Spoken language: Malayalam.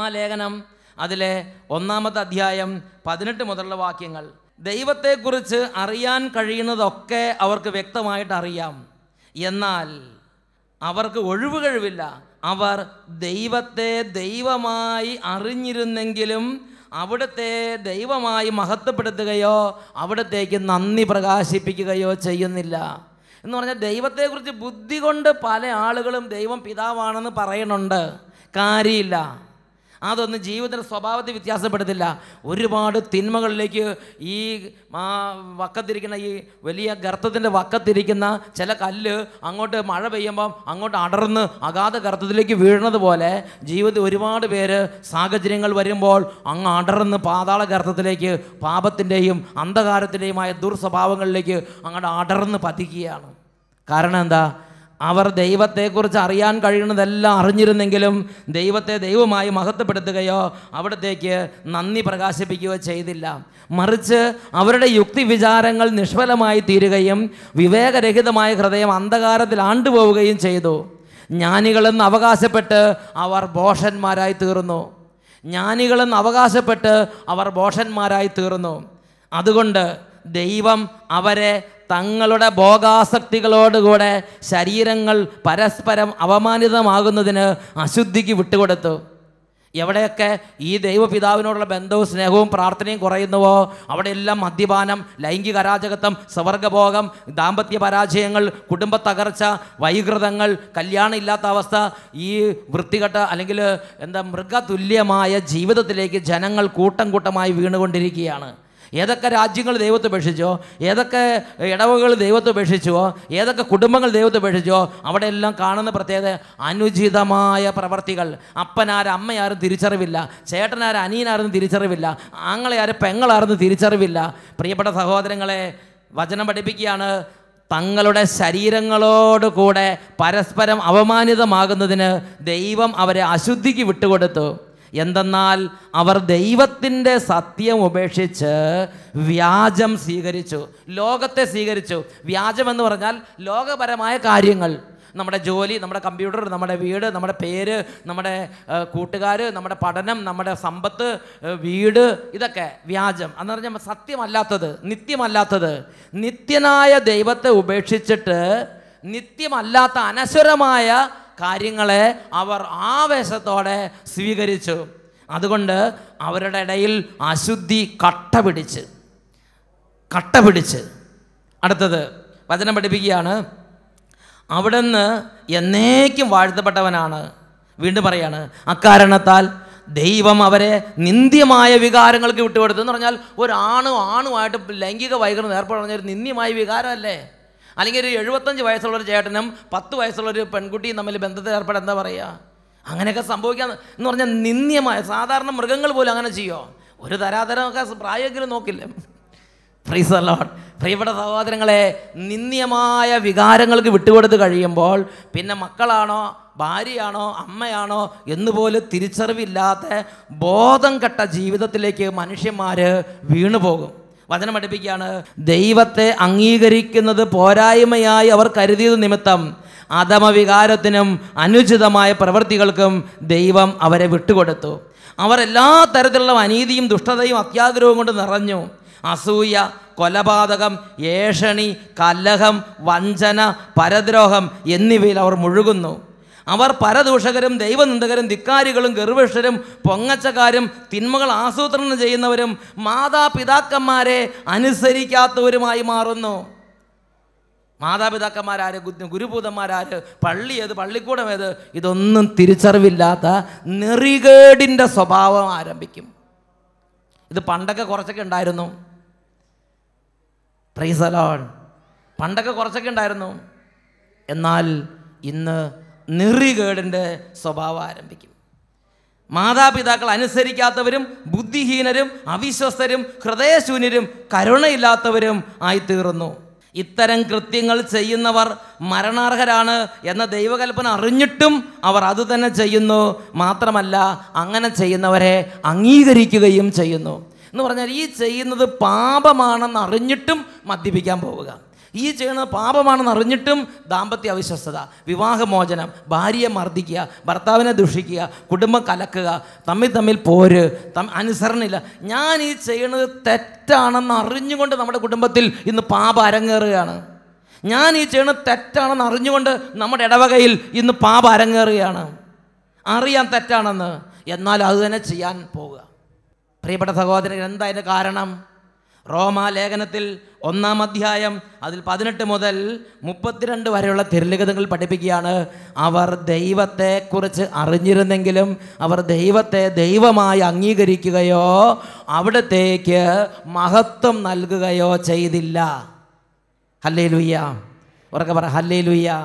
റോമാലേഖനം അതിലെ ഒന്നാമത്തെ അധ്യായം പതിനെട്ട് മുതലുള്ള വാക്യങ്ങൾ ദൈവത്തെക്കുറിച്ച് അറിയാൻ കഴിയുന്നതൊക്കെ അവർക്ക് വ്യക്തമായിട്ട് അറിയാം എന്നാൽ അവർക്ക് ഒഴിവ് കഴിവില്ല അവർ ദൈവത്തെ ദൈവമായി അറിഞ്ഞിരുന്നെങ്കിലും അവിടുത്തെ ദൈവമായി മഹത്വപ്പെടുത്തുകയോ അവിടത്തേക്ക് നന്ദി പ്രകാശിപ്പിക്കുകയോ ചെയ്യുന്നില്ല എന്ന് പറഞ്ഞാൽ ദൈവത്തെക്കുറിച്ച് ബുദ്ധി കൊണ്ട് പല ആളുകളും ദൈവം പിതാവാണെന്ന് പറയുന്നുണ്ട് കാര്യമില്ല അതൊന്നും ജീവിതത്തിൻ്റെ സ്വഭാവത്തെ വ്യത്യാസപ്പെടുത്തില്ല ഒരുപാട് തിന്മകളിലേക്ക് ഈ വക്കത്തിരിക്കുന്ന ഈ വലിയ ഗർത്തത്തിൻ്റെ വക്കത്തിരിക്കുന്ന ചില കല്ല് അങ്ങോട്ട് മഴ പെയ്യുമ്പം അങ്ങോട്ട് അടർന്ന് അഗാധ ഗർത്തത്തിലേക്ക് വീഴുന്നത് പോലെ ജീവിതത്തിൽ ഒരുപാട് പേര് സാഹചര്യങ്ങൾ വരുമ്പോൾ അങ്ങ് അടർന്ന് പാതാള ഗർത്തത്തിലേക്ക് പാപത്തിൻ്റെയും അന്ധകാരത്തിൻ്റെയുമായ ദുർസ്വഭാവങ്ങളിലേക്ക് അങ്ങോട്ട് അടർന്ന് പതിക്കുകയാണ് കാരണം എന്താ അവർ ദൈവത്തെക്കുറിച്ച് അറിയാൻ കഴിയുന്നതെല്ലാം അറിഞ്ഞിരുന്നെങ്കിലും ദൈവത്തെ ദൈവമായി മഹത്വപ്പെടുത്തുകയോ അവിടത്തേക്ക് നന്ദി പ്രകാശിപ്പിക്കുകയോ ചെയ്തില്ല മറിച്ച് അവരുടെ യുക്തി വിചാരങ്ങൾ നിഷ്ഫലമായി തീരുകയും വിവേകരഹിതമായ ഹൃദയം അന്ധകാരത്തിൽ ആണ്ടുപോവുകയും ചെയ്തു ജ്ഞാനികളെന്ന് അവകാശപ്പെട്ട് അവർ ബോഷന്മാരായി തീർന്നു ജ്ഞാനികളെന്ന് അവകാശപ്പെട്ട് അവർ ബോഷന്മാരായി തീർന്നു അതുകൊണ്ട് ദൈവം അവരെ തങ്ങളുടെ ഭോഗാസക്തികളോടുകൂടെ ശരീരങ്ങൾ പരസ്പരം അവമാനിതമാകുന്നതിന് അശുദ്ധിക്ക് വിട്ടുകൊടുത്തു എവിടെയൊക്കെ ഈ ദൈവപിതാവിനോടുള്ള ബന്ധവും സ്നേഹവും പ്രാർത്ഥനയും കുറയുന്നുവോ അവിടെയെല്ലാം മദ്യപാനം ലൈംഗിക അരാജകത്വം സവർഗഭോഗം ദാമ്പത്യ പരാജയങ്ങൾ കുടുംബ തകർച്ച വൈകൃതങ്ങൾ കല്യാണം ഇല്ലാത്ത അവസ്ഥ ഈ വൃത്തികെട്ട അല്ലെങ്കിൽ എന്താ മൃഗതുല്യമായ ജീവിതത്തിലേക്ക് ജനങ്ങൾ കൂട്ടം കൂട്ടമായി വീണുകൊണ്ടിരിക്കുകയാണ് ഏതൊക്കെ രാജ്യങ്ങൾ ദൈവത്തെ ഉപേക്ഷിച്ചോ ഏതൊക്കെ ഇടവകൾ ദൈവത്തെ ഉപേക്ഷിച്ചോ ഏതൊക്കെ കുടുംബങ്ങൾ ദൈവത്തെ ഉപേക്ഷിച്ചോ അവിടെ എല്ലാം കാണുന്ന പ്രത്യേകത അനുചിതമായ പ്രവർത്തികൾ അപ്പനാരും അമ്മയാരും തിരിച്ചറിവില്ല ചേട്ടനാരും അനിയനാരും തിരിച്ചറിവില്ല ആങ്ങളെയാരും പെങ്ങളായിരുന്നു തിരിച്ചറിവില്ല പ്രിയപ്പെട്ട സഹോദരങ്ങളെ വചനം പഠിപ്പിക്കുകയാണ് തങ്ങളുടെ ശരീരങ്ങളോട് കൂടെ പരസ്പരം അവമാനിതമാകുന്നതിന് ദൈവം അവരെ അശുദ്ധിക്ക് വിട്ടുകൊടുത്തു എന്തെന്നാൽ അവർ ദൈവത്തിൻ്റെ സത്യം ഉപേക്ഷിച്ച് വ്യാജം സ്വീകരിച്ചു ലോകത്തെ സ്വീകരിച്ചു വ്യാജം എന്ന് പറഞ്ഞാൽ ലോകപരമായ കാര്യങ്ങൾ നമ്മുടെ ജോലി നമ്മുടെ കമ്പ്യൂട്ടർ നമ്മുടെ വീട് നമ്മുടെ പേര് നമ്മുടെ കൂട്ടുകാർ നമ്മുടെ പഠനം നമ്മുടെ സമ്പത്ത് വീട് ഇതൊക്കെ വ്യാജം എന്ന് പറഞ്ഞാൽ സത്യമല്ലാത്തത് നിത്യമല്ലാത്തത് നിത്യനായ ദൈവത്തെ ഉപേക്ഷിച്ചിട്ട് നിത്യമല്ലാത്ത അനശ്വരമായ കാര്യങ്ങളെ അവർ ആവേശത്തോടെ സ്വീകരിച്ചു അതുകൊണ്ട് അവരുടെ ഇടയിൽ അശുദ്ധി കട്ട പിടിച്ച് കട്ട പിടിച്ച് അടുത്തത് വചനം പഠിപ്പിക്കുകയാണ് അവിടുന്ന് എന്നേക്കും വാഴ്ത്തപ്പെട്ടവനാണ് വീണ്ടും പറയാണ് അക്കാരണത്താൽ ദൈവം അവരെ നിന്ദ്യമായ വികാരങ്ങൾക്ക് വിട്ടുകൊടുത്തു എന്ന് പറഞ്ഞാൽ ഒരു ആണുമായിട്ട് ലൈംഗിക വൈകരണം ഏർപ്പെടുന്ന ഒരു നിന്ദ്യമായ വികാരമല്ലേ അല്ലെങ്കിൽ ഒരു എഴുപത്തഞ്ച് വയസ്സുള്ള ഒരു ചേട്ടനും പത്ത് വയസ്സുള്ള ഒരു പെൺകുട്ടിയും തമ്മിൽ ബന്ധത്തിൽ ഏർപ്പെടാൻ എന്താ പറയുക അങ്ങനെയൊക്കെ സംഭവിക്കാൻ എന്ന് പറഞ്ഞാൽ നിന്ദ്യമായ സാധാരണ മൃഗങ്ങൾ പോലും അങ്ങനെ ചെയ്യുമോ ഒരു തരാതരമൊക്കെ പ്രായമെങ്കിലും നോക്കില്ലേ ഫ്രീസ് അല്ലോട്ട് പ്രിയപ്പെട്ട സഹോദരങ്ങളെ നിന്ദ്യമായ വികാരങ്ങൾക്ക് വിട്ടുകൊടുത്ത് കഴിയുമ്പോൾ പിന്നെ മക്കളാണോ ഭാര്യയാണോ അമ്മയാണോ എന്നുപോലും തിരിച്ചറിവില്ലാത്ത ബോധം കെട്ട ജീവിതത്തിലേക്ക് മനുഷ്യന്മാർ വീണുപോകും വചനം പഠിപ്പിക്കുകയാണ് ദൈവത്തെ അംഗീകരിക്കുന്നത് പോരായ്മയായി അവർ കരുതിയത് നിമിത്തം അധമവികാരത്തിനും അനുചിതമായ പ്രവൃത്തികൾക്കും ദൈവം അവരെ വിട്ടുകൊടുത്തു അവരെല്ലാ തരത്തിലുള്ള അനീതിയും ദുഷ്ടതയും അത്യാഗ്രഹവും കൊണ്ട് നിറഞ്ഞു അസൂയ കൊലപാതകം ഏഷണി കലഹം വഞ്ചന പരദ്രോഹം എന്നിവയിൽ അവർ മുഴുകുന്നു അവർ പരദൂഷകരും ദൈവനിന്ദകരും ധിക്കാരികളും ഗർഭിഷ്ഠരും പൊങ്ങച്ചക്കാരും തിന്മകൾ ആസൂത്രണം ചെയ്യുന്നവരും മാതാപിതാക്കന്മാരെ അനുസരിക്കാത്തവരുമായി മാറുന്നു മാതാപിതാക്കന്മാരാര് ഗുരുഭൂതന്മാരാര് പള്ളി ഏത് പള്ളിക്കൂടം ഏത് ഇതൊന്നും തിരിച്ചറിവില്ലാത്ത നെറികേടിൻ്റെ സ്വഭാവം ആരംഭിക്കും ഇത് പണ്ടൊക്കെ കുറച്ചൊക്കെ ഉണ്ടായിരുന്നു പ്രൈസലോൺ പണ്ടൊക്കെ കുറച്ചൊക്കെ ഉണ്ടായിരുന്നു എന്നാൽ ഇന്ന് നെറികേടിൻ്റെ സ്വഭാവം ആരംഭിക്കും മാതാപിതാക്കൾ അനുസരിക്കാത്തവരും ബുദ്ധിഹീനരും അവിശ്വസ്തരും ഹൃദയശൂന്യരും കരുണയില്ലാത്തവരും ആയിത്തീർന്നു ഇത്തരം കൃത്യങ്ങൾ ചെയ്യുന്നവർ മരണാർഹരാണ് എന്ന ദൈവകൽപ്പന അറിഞ്ഞിട്ടും അവർ അതുതന്നെ ചെയ്യുന്നു മാത്രമല്ല അങ്ങനെ ചെയ്യുന്നവരെ അംഗീകരിക്കുകയും ചെയ്യുന്നു എന്ന് പറഞ്ഞാൽ ഈ ചെയ്യുന്നത് പാപമാണെന്ന് അറിഞ്ഞിട്ടും മദ്യപിക്കാൻ പോവുക ഈ ചെയ്യുന്നത് പാപമാണെന്ന് അറിഞ്ഞിട്ടും ദാമ്പത്യ അവിശ്വസ്തത വിവാഹമോചനം ഭാര്യയെ മർദ്ദിക്കുക ഭർത്താവിനെ ദുഷിക്കുക കുടുംബം കലക്കുക തമ്മിൽ തമ്മിൽ പോര് അനുസരണില്ല ഞാൻ ഈ ചെയ്യുന്നത് തെറ്റാണെന്ന് അറിഞ്ഞുകൊണ്ട് നമ്മുടെ കുടുംബത്തിൽ ഇന്ന് പാപം അരങ്ങേറുകയാണ് ഞാൻ ഈ ചെയ്യുന്നത് തെറ്റാണെന്ന് അറിഞ്ഞുകൊണ്ട് നമ്മുടെ ഇടവകയിൽ ഇന്ന് പാപം അരങ്ങേറുകയാണ് അറിയാൻ തെറ്റാണെന്ന് എന്നാൽ അത് തന്നെ ചെയ്യാൻ പോവുക പ്രിയപ്പെട്ട സഹോദരൻ എന്താ അതിൻ്റെ കാരണം റോമാലേഖനത്തിൽ ഒന്നാം അധ്യായം അതിൽ പതിനെട്ട് മുതൽ മുപ്പത്തിരണ്ട് വരെയുള്ള തിരലിഖിതങ്ങൾ പഠിപ്പിക്കുകയാണ് അവർ ദൈവത്തെക്കുറിച്ച് അറിഞ്ഞിരുന്നെങ്കിലും അവർ ദൈവത്തെ ദൈവമായി അംഗീകരിക്കുകയോ അവിടത്തേക്ക് മഹത്വം നൽകുകയോ ചെയ്തില്ല ഹല്ലേ ലുയ്യ ഉറക്കെ പറ ഹല്ലേ ലുയ്യ